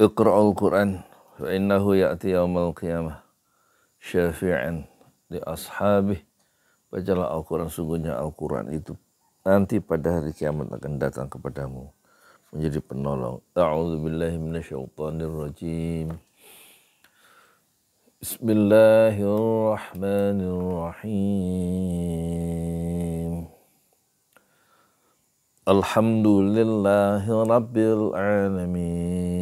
Iqra'ul Qur'an fa innahu ya'ti yaumal qiyamah syafi'an li ashabih. Bacalah Al-Quran, sungguhnya Al-Quran itu nanti pada hari kiamat akan datang kepadamu menjadi penolong. A'udzu billahi minasyaitonir rajim. Bismillahirrahmanirrahim. Alhamdulillahi alamin.